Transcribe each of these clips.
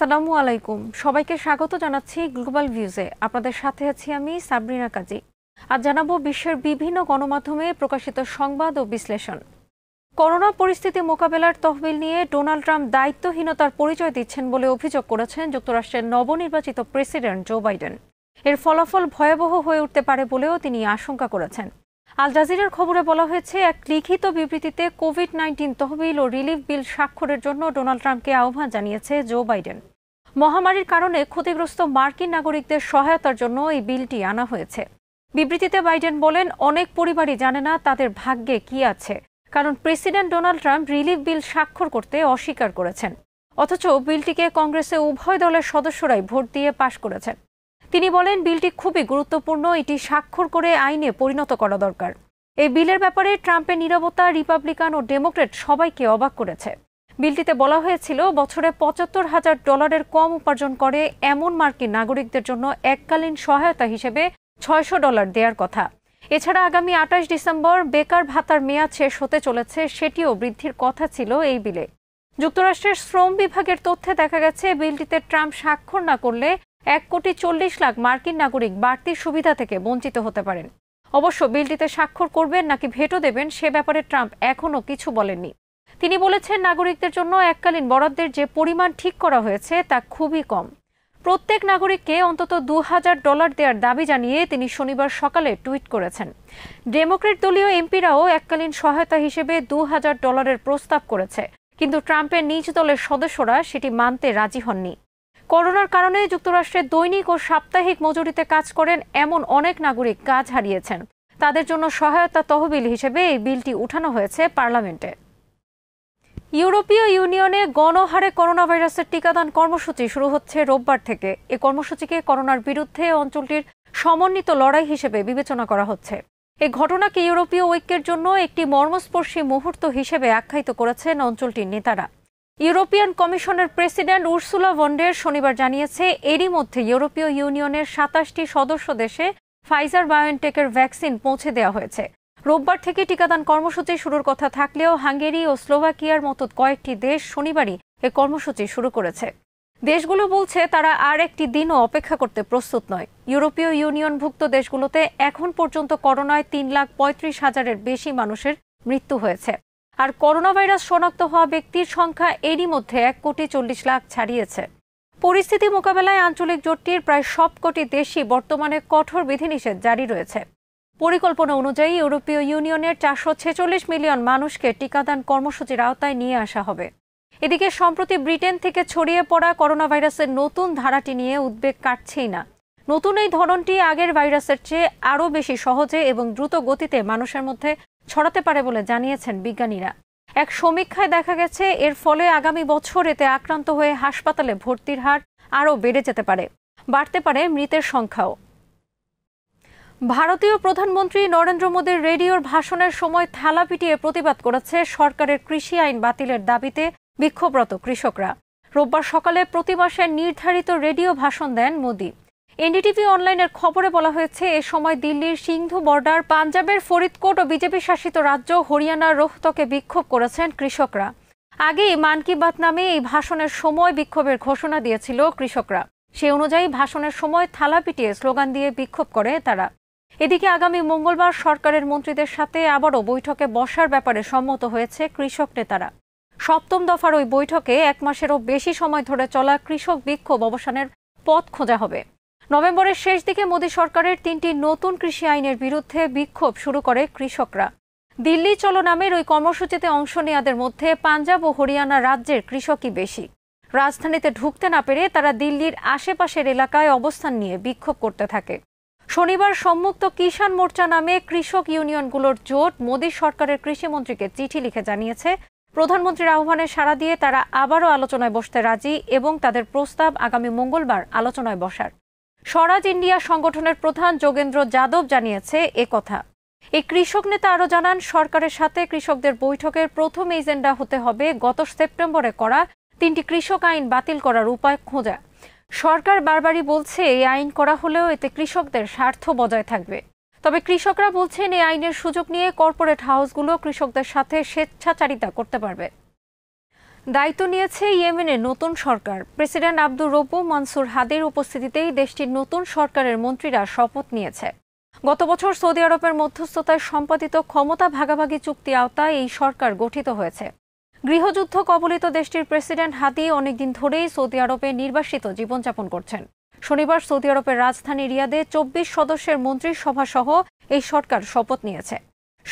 আসসালামু আলাইকুম সবাইকে স্বাগত জানাচ্ছি গ্লোবাল ভিউজে আপনাদের সাথে আছি আমি সাবরিনা কাজী আর জানাবো বিশ্বের বিভিন্ন গণমাধ্যমে প্রকাশিত সংবাদ ও বিশ্লেষণ করোনা পরিস্থিতি মোকাবেলার তহবিল নিয়ে ডোনাল্ড ট্রাম্প দায়িত্বহীনতার পরিচয় দিচ্ছেন বলে অভিযোগ করেছেন যুক্তরাষ্ট্রের নবনির্বাচিত প্রেসিডেন্ট জো বাইডেন এর ফলাফল ভয়াবহ হয়ে উঠতে পারে বলেও তিনি আশঙ্কা করেছেন আল জাজিরার খবরে বলা হয়েছে এক লিখিত বিবৃতিতে কোভিড নাইন্টিন তহবিল ও রিলিফ বিল স্বাক্ষরের জন্য ডোনাল্ড ট্রাম্পকে আহ্বান জানিয়েছে জো বাইডেন মহামারীর কারণে ক্ষতিগ্রস্ত মার্কিন নাগরিকদের সহায়তার জন্য এই বিলটি আনা হয়েছে বিবৃতিতে বাইডেন বলেন অনেক পরিবারই জানে না তাদের ভাগ্যে কি আছে কারণ president Donald Trump relief bill স্বাক্ষর করতে অস্বীকার করেছেন অথচ বিলটিকে কংগ্রেসে উভয় দলের সদস্যরাই ভোট দিয়ে পাশ করেছেন তিনি বলেন বিলটি খুবই গুরুত্বপূর্ণ এটি স্বাক্ষর করে আইনে পরিণত করা দরকার এই বিলের ব্যাপারে ট্রাম্পের নিরাপত্তা রিপাবলিকান ও ডেমোক্রেট সবাইকে অবাক করেছে বিলটিতে বলা হয়েছিল বছরে পঁচাত্তর হাজার ডলারের কম উপার্জন করে এমন মার্কিন নাগরিকদের জন্য এককালীন সহায়তা হিসেবে ছয়শো ডলার দেওয়ার কথা এছাড়া আগামী আঠাশ ডিসেম্বর বেকার ভাতার মেয়াদ শেষ হতে চলেছে সেটিও বৃদ্ধির কথা ছিল এই বিলে যুক্তরাষ্ট্রের শ্রম বিভাগের তথ্যে দেখা গেছে বিলটিতে ট্রাম্প স্বাক্ষর না করলে এক কোটি চল্লিশ লাখ মার্কিন নাগরিক বাড়তি সুবিধা থেকে বঞ্চিত হতে পারেন অবশ্য বিলটিতে স্বাক্ষর করবেন নাকি ভেটো দেবেন সে ব্যাপারে ট্রাম্প এখনও কিছু বলেননি তিনি বলেছেন নাগরিকদের জন্য এককালীন বরাদ্দের যে পরিমাণ ঠিক করা হয়েছে তা খুবই কম প্রত্যেক নাগরিককে অন্তত দু ডলার দেওয়ার দাবি জানিয়ে তিনি শনিবার সকালে টুইট করেছেন ডেমোক্রেট দলীয় এমপিরাও এককালীন সহায়তা হিসেবে দু হাজার ডলারের প্রস্তাব করেছে কিন্তু ট্রাম্পের নিজ দলের সদস্যরা সেটি মানতে রাজি হননি করোনার কারণে যুক্তরাষ্ট্রে দৈনিক ও সাপ্তাহিক মজুরিতে কাজ করেন এমন অনেক নাগরিক কাজ হারিয়েছেন তাদের জন্য সহায়তা তহবিল হিসেবে এই বিলটি উঠানো হয়েছে পার্লামেন্টে ইউরোপীয় ইউনিয়নে গণহারে করোনা ভাইরাসের টিকাদান কর্মসূচি শুরু হচ্ছে রোববার থেকে এ কর্মসূচিকে করোনার বিরুদ্ধে অঞ্চলটির সমন্বিত লড়াই হিসেবে বিবেচনা করা হচ্ছে এ ঘটনাকে ইউরোপীয় ঐক্যের জন্য একটি মর্মস্পর্শী মুহূর্ত হিসেবে আখ্যায়িত করেছেন অঞ্চলটির নেতারা ইউরোপিয়ান কমিশনের প্রেসিডেন্ট উর্সুলা ভন্ডের শনিবার জানিয়েছে এরই মধ্যে ইউরোপীয় ইউনিয়নের সাতাশটি সদস্য দেশে ফাইজার বায়োনটেকের ভ্যাকসিন পৌঁছে দেওয়া হয়েছে রোববার থেকে টিকাদান কর্মসূচি শুরুর কথা থাকলেও হাঙ্গেরি ও স্লোভাকিয়ার মতো কয়েকটি দেশ শনিবারই এ কর্মসূচি শুরু করেছে দেশগুলো বলছে তারা আর একটি দিনও অপেক্ষা করতে প্রস্তুত নয় ইউরোপীয় ইউনিয়নভুক্ত দেশগুলোতে এখন পর্যন্ত করোনায় তিন লাখ পঁয়ত্রিশ হাজারের বেশি মানুষের মৃত্যু হয়েছে আর করোনা ভাইরাস শনাক্ত হওয়া ব্যক্তির সংখ্যা এরই মধ্যে এক কোটি চল্লিশ লাখ ছাড়িয়েছে পরিস্থিতি মোকাবেলায় আঞ্চলিক জোটটির প্রায় সবকটি দেশই বর্তমানে কঠোর বিধিনিষেধ জারি রয়েছে পরিকল্পনা অনুযায়ী ইউরোপীয় ইউনিয়নের চারশো ছেচল্লিশ মিলিয়ন মানুষকে টিকাদান কর্মসূচির আওতায় নিয়ে আসা হবে এদিকে সম্প্রতি ব্রিটেন থেকে ছড়িয়ে পড়া করোনা ভাইরাসের নতুন ধারাটি নিয়ে উদ্বেগ কাটছেই না নতুন এই ধরনটি আগের ভাইরাসের চেয়ে আরও বেশি সহজে এবং দ্রুত গতিতে মানুষের মধ্যে ছড়াতে পারে বলে জানিয়েছেন বিজ্ঞানীরা এক সমীক্ষায় দেখা গেছে এর ফলে আগামী বছর এতে আক্রান্ত হয়ে হাসপাতালে ভর্তির হার আরও বেড়ে যেতে পারে বাড়তে পারে মৃতের সংখ্যাও ভারতীয় প্রধানমন্ত্রী নরেন্দ্র মোদীর রেডিওর ভাষণের সময় থালা পিটিয়ে প্রতিবাদ করেছে সরকারের কৃষি আইন বাতিলের দাবিতে বিক্ষোভরত কৃষকরা রোববার সকালে প্রতি মাসে নির্ধারিত রেডিও ভাষণ দেন মোদি এনডিটিভি অনলাইনের খবরে বলা হয়েছে এ সময় দিল্লির সিন্ধু বর্ডার পাঞ্জাবের ফরিদকোট ও বিজেপি শাসিত রাজ্য হরিয়ানার রোহতকে বিক্ষোভ করেছেন কৃষকরা আগেই মান কি বাত নামে এই ভাষণের সময় বিক্ষোভের ঘোষণা দিয়েছিল কৃষকরা সে অনুযায়ী ভাষণের সময় থালা পিটিয়ে স্লোগান দিয়ে বিক্ষোভ করে তারা এদিকে আগামী মঙ্গলবার সরকারের মন্ত্রীদের সাথে আবারও বৈঠকে বসার ব্যাপারে সম্মত হয়েছে কৃষক নেতারা সপ্তম দফার ওই বৈঠকে এক মাসেরও বেশি সময় ধরে চলা কৃষক বিক্ষোভ অবসানের পথ খোঁজা হবে নভেম্বরের শেষ দিকে মোদী সরকারের তিনটি নতুন কৃষি আইনের বিরুদ্ধে বিক্ষোভ শুরু করে কৃষকরা দিল্লি চলো নামের ওই কর্মসূচিতে অংশ নেয়াদের মধ্যে পাঞ্জাব ও হরিয়ানা রাজ্যের কৃষকই বেশি রাজধানীতে ঢুকতে না পেরে তারা দিল্লির আশেপাশের এলাকায় অবস্থান নিয়ে বিক্ষোভ করতে থাকে শনিবার সম্মুক্ত কিষাণ মোর্চা নামে কৃষক ইউনিয়নগুলোর জোট মোদী সরকারের কৃষিমন্ত্রীকে চিঠি লিখে জানিয়েছে প্রধানমন্ত্রীর আহ্বানে সাড়া দিয়ে তারা আবারও আলোচনায় বসতে রাজি এবং তাদের প্রস্তাব আগামী মঙ্গলবার আলোচনায় বসার স্বরাজ ইন্ডিয়া সংগঠনের প্রধান যোগেন্দ্র যাদব জানিয়েছে এ কথা এই কৃষক নেতা আরও জানান সরকারের সাথে কৃষকদের বৈঠকের প্রথম এজেন্ডা হতে হবে গত সেপ্টেম্বরে করা তিনটি কৃষক আইন বাতিল করার উপায় খোঁজা সরকার বারবারই বলছে এই আইন করা হলেও এতে কৃষকদের স্বার্থ বজায় থাকবে তবে কৃষকরা বলছেন এই আইনের সুযোগ নিয়ে কর্পোরেট হাউসগুলো কৃষকদের সাথে স্বেচ্ছাচারিতা করতে পারবে দায়িত্ব নিয়েছে ইয়েমেনের নতুন সরকার প্রেসিডেন্ট আব্দুর রব্বু মনসুর হাদের উপস্থিতিতেই দেশটির নতুন সরকারের মন্ত্রীরা শপথ নিয়েছে গত বছর সৌদি আরবের মধ্যস্থতায় সম্পাদিত ক্ষমতা ভাগাভাগি চুক্তি আওতায় এই সরকার গঠিত হয়েছে গৃহযুদ্ধ কবলিত দেশটির প্রেসিডেন্ট হাদি অনেকদিন ধরেই সৌদি আরবে নির্বাসিত জীবনযাপন করছেন শনিবার সৌদি আরবের রাজধানী রিয়াদে চব্বিশ সদস্যের মন্ত্রিসভা সহ এই সরকার শপথ নিয়েছে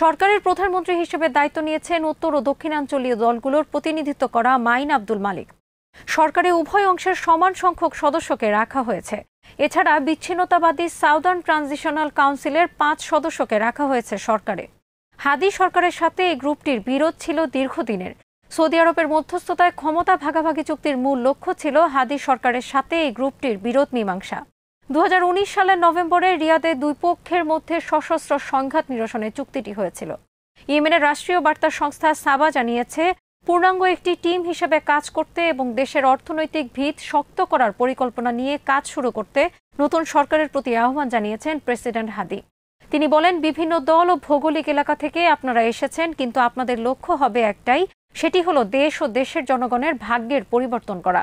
সরকারের প্রধানমন্ত্রী হিসেবে দায়িত্ব নিয়েছেন উত্তর ও দক্ষিণাঞ্চলীয় দলগুলোর প্রতিনিধিত্ব করা মাইন আব্দুল মালিক সরকারে উভয় অংশের সমান সংখ্যক সদস্যকে রাখা হয়েছে এছাড়া বিচ্ছিন্নতাবাদী সাউদার্ন ট্রানজিশনাল কাউন্সিলের পাঁচ সদস্যকে রাখা হয়েছে সরকারে হাদি সরকারের সাথে এই গ্রুপটির বিরোধ ছিল দীর্ঘদিনের সৌদি আরবের মধ্যস্থতায় ক্ষমতা ভাগাভাগি চুক্তির মূল লক্ষ্য ছিল হাদি সরকারের সাথে এই গ্রুপটির বিরোধ মীমাংসা দু সালের নভেম্বরে রিয়াদে দুই পক্ষের মধ্যে সশস্ত্র সংঘাত নিরসনে চুক্তিটি হয়েছিল ইয়েমেনের রাষ্ট্রীয় বার্তা সংস্থা সাবা জানিয়েছে পূর্ণাঙ্গ একটি টিম হিসেবে কাজ করতে এবং দেশের অর্থনৈতিক ভিত শক্ত করার পরিকল্পনা নিয়ে কাজ শুরু করতে নতুন সরকারের প্রতি আহ্বান জানিয়েছেন প্রেসিডেন্ট হাদি তিনি বলেন বিভিন্ন দল ও ভৌগোলিক এলাকা থেকে আপনারা এসেছেন কিন্তু আপনাদের লক্ষ্য হবে একটাই সেটি হলো দেশ ও দেশের জনগণের ভাগ্যের পরিবর্তন করা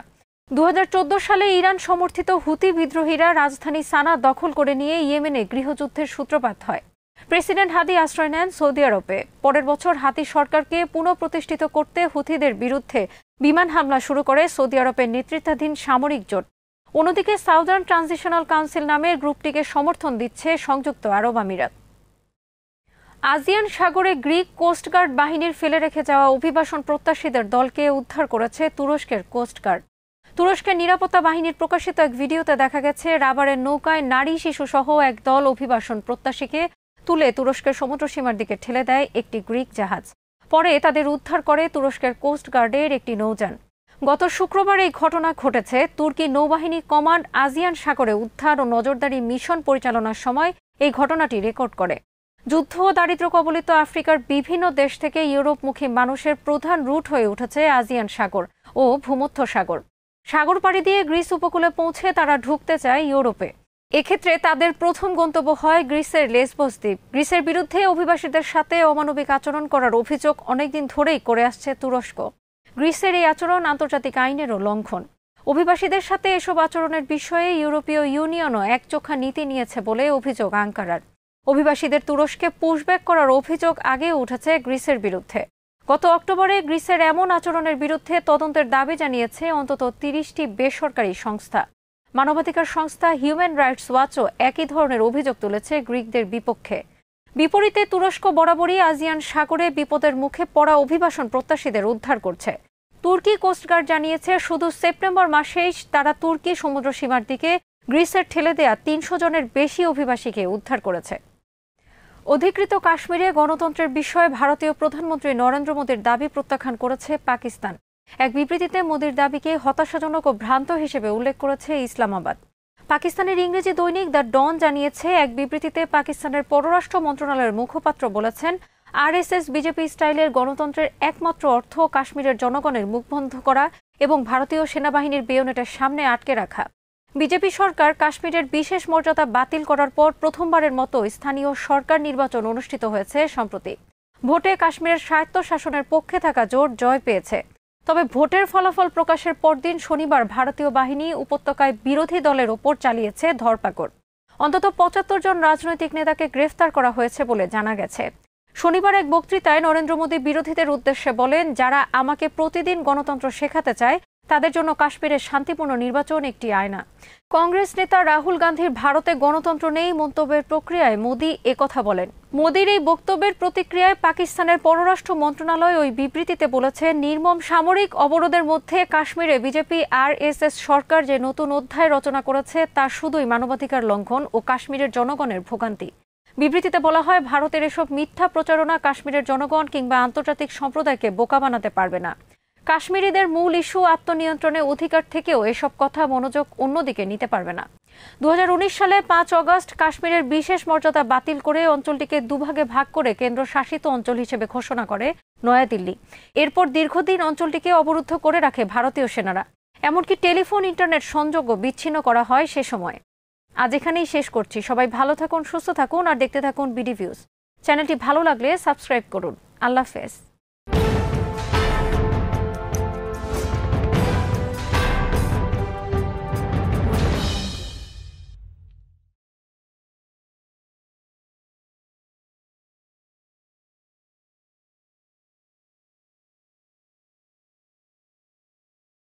দু সালে ইরান সমর্থিত হুতি বিদ্রোহীরা রাজধানী সানা দখল করে নিয়ে ইয়েমেনে গৃহযুদ্ধের সূত্রপাত হয় প্রেসিডেন্ট হাদি আশ্রয় নেন সৌদি আরবে পরের বছর হাতি সরকারকে পুনঃপ্রতিষ্ঠিত করতে হুথিদের বিরুদ্ধে বিমান হামলা শুরু করে সৌদি আরবের নেতৃত্বাধীন সামরিক জোট অন্যদিকে সাউদার্ন ট্রানজিশনাল কাউন্সিল নামের গ্রুপটিকে সমর্থন দিচ্ছে সংযুক্ত আরব আমিরাত আজিয়ান সাগরে গ্রিক কোস্টগার্ড বাহিনীর ফেলে রেখে যাওয়া অভিবাসন প্রত্যাশীদের দলকে উদ্ধার করেছে তুরস্কের কোস্টগার্ড তুরস্কের নিরাপত্তা বাহিনীর প্রকাশিত এক ভিডিওতে দেখা গেছে রাবারের নৌকায় নারী শিশু সহ এক দল অভিবাসন প্রত্যাশীকে তুলে তুরস্কের সমুদ্রসীমার দিকে ঠেলে দেয় একটি গ্রিক জাহাজ পরে তাদের উদ্ধার করে তুরস্কের কোস্টগার্ডের একটি নৌযান গত শুক্রবার এই ঘটনা ঘটেছে তুর্কি নৌবাহিনী কমান্ড আজিয়ান সাগরে উদ্ধার ও নজরদারি মিশন পরিচালনার সময় এই ঘটনাটি রেকর্ড করে যুদ্ধ ও দারিদ্র কবলিত আফ্রিকার বিভিন্ন দেশ থেকে ইউরোপমুখী মানুষের প্রধান রুট হয়ে উঠেছে আজিয়ান সাগর ও ভূমধ্য সাগর সাগর পাড়ি দিয়ে গ্রিস উপকূলে পৌঁছে তারা ঢুকতে চায় ইউরোপে এক্ষেত্রে তাদের প্রথম গন্তব্য হয় গ্রিসের লেসবস দ্বীপ গ্রিসের বিরুদ্ধে অভিবাসীদের সাথে অমানবিক আচরণ করার অভিযোগ অনেকদিন ধরেই করে আসছে তুরস্ক গ্রিসের এই আচরণ আন্তর্জাতিক আইনেরও লঙ্ঘন অভিবাসীদের সাথে এসব আচরণের বিষয়ে ইউরোপীয় ইউনিয়নও একচোখা নীতি নিয়েছে বলে অভিযোগ আঙ্কারার অভিবাসীদের তুরস্কে পুশব্যাক করার অভিযোগ আগে উঠেছে গ্রিসের বিরুদ্ধে গত অক্টোবরে গ্রিসের এমন আচরণের বিরুদ্ধে তদন্তের দাবি জানিয়েছে অন্তত তিরিশটি বেসরকারি সংস্থা মানবাধিকার সংস্থা হিউম্যান রাইটস ওয়াচও একই ধরনের অভিযোগ তুলেছে গ্রিকদের বিপক্ষে বিপরীতে তুরস্ক বরাবরই আজিয়ান সাগরে বিপদের মুখে পড়া অভিবাসন প্রত্যাশীদের উদ্ধার করছে তুর্কি কোস্টগার্ড জানিয়েছে শুধু সেপ্টেম্বর মাসেই তারা তুর্কি সমুদ্র সীমার দিকে গ্রিসের ঠেলে দেয়া তিনশো জনের বেশি অভিবাসীকে উদ্ধার করেছে অধিকৃত কাশ্মীরে গণতন্ত্রের বিষয়ে ভারতীয় প্রধানমন্ত্রী নরেন্দ্র মোদীর দাবি প্রত্যাখ্যান করেছে পাকিস্তান এক বিবৃতিতে মোদীর দাবিকে হতাশাজনক ও ভ্রান্ত হিসেবে উল্লেখ করেছে ইসলামাবাদ পাকিস্তানের ইংরেজি দৈনিক দ্য ডন জানিয়েছে এক বিবৃতিতে পাকিস্তানের পররাষ্ট্র মন্ত্রণালয়ের মুখপাত্র বলেছেন আরএসএস বিজেপি স্টাইলের গণতন্ত্রের একমাত্র অর্থ কাশ্মীরের জনগণের মুখবন্ধ করা এবং ভারতীয় সেনাবাহিনীর বেয়নেটের সামনে আটকে রাখা বিজেপি সরকার কাশ্মীরের বিশেষ মর্যাদা বাতিল করার পর প্রথমবারের মতো স্থানীয় সরকার নির্বাচন অনুষ্ঠিত হয়েছে সম্প্রতি ভোটে কাশ্মীরের স্বায়ত্তশাসনের পক্ষে থাকা জোট জয় পেয়েছে তবে ভোটের ফলাফল প্রকাশের পরদিন শনিবার ভারতীয় বাহিনী উপত্যকায় বিরোধী দলের ওপর চালিয়েছে ধরপাকড় অন্তত পঁচাত্তর জন রাজনৈতিক নেতাকে গ্রেফতার করা হয়েছে বলে জানা গেছে শনিবার এক বক্তৃতায় নরেন্দ্র মোদী বিরোধীদের উদ্দেশ্যে বলেন যারা আমাকে প্রতিদিন গণতন্ত্র শেখাতে চায় তাদের জন্য কাশ্মীরের শান্তিপূর্ণ নির্বাচন একটি আয়না কংগ্রেস নেতা রাহুল গান্ধীর ভারতে গণতন্ত্র নেই মন্তব্যের প্রক্রিয়ায় মোদি কথা বলেন মোদির এই বক্তব্যের প্রতিক্রিয়ায় পাকিস্তানের পররাষ্ট্র মন্ত্রণালয় ওই বিবৃতিতে বলেছে নির্মম সামরিক অবরোধের মধ্যে কাশ্মীরে বিজেপি আর এস এস সরকার যে নতুন অধ্যায় রচনা করেছে তা শুধুই মানবাধিকার লঙ্ঘন ও কাশ্মীরের জনগণের ভোগান্তি বিবৃতিতে বলা হয় ভারতের এসব মিথ্যা প্রচারণা কাশ্মীরের জনগণ কিংবা আন্তর্জাতিক সম্প্রদায়কে বোকা বানাতে পারবে না কাশ্মীরিদের মূল ইস্যু আত্মনিয়ন্ত্রণের অধিকার থেকেও এসব কথা মনোযোগ অন্যদিকে নিতে পারবে না দু সালে পাঁচ অগস্ট কাশ্মীরের বিশেষ মর্যাদা বাতিল করে অঞ্চলটিকে দুভাগে ভাগ করে কেন্দ্রশাসিত অঞ্চল হিসেবে ঘোষণা করে নয়াদিল্লি এরপর দীর্ঘদিন অঞ্চলটিকে অবরুদ্ধ করে রাখে ভারতীয় সেনারা এমনকি টেলিফোন ইন্টারনেট সংযোগও বিচ্ছিন্ন করা হয় সে সময় আজ এখানেই শেষ করছি সবাই ভালো থাকুন সুস্থ থাকুন আর দেখতে থাকুন বিডি ভিউজ চ্যানেলটি ভালো লাগলে সাবস্ক্রাইব করুন আল্লাহ হাফেজ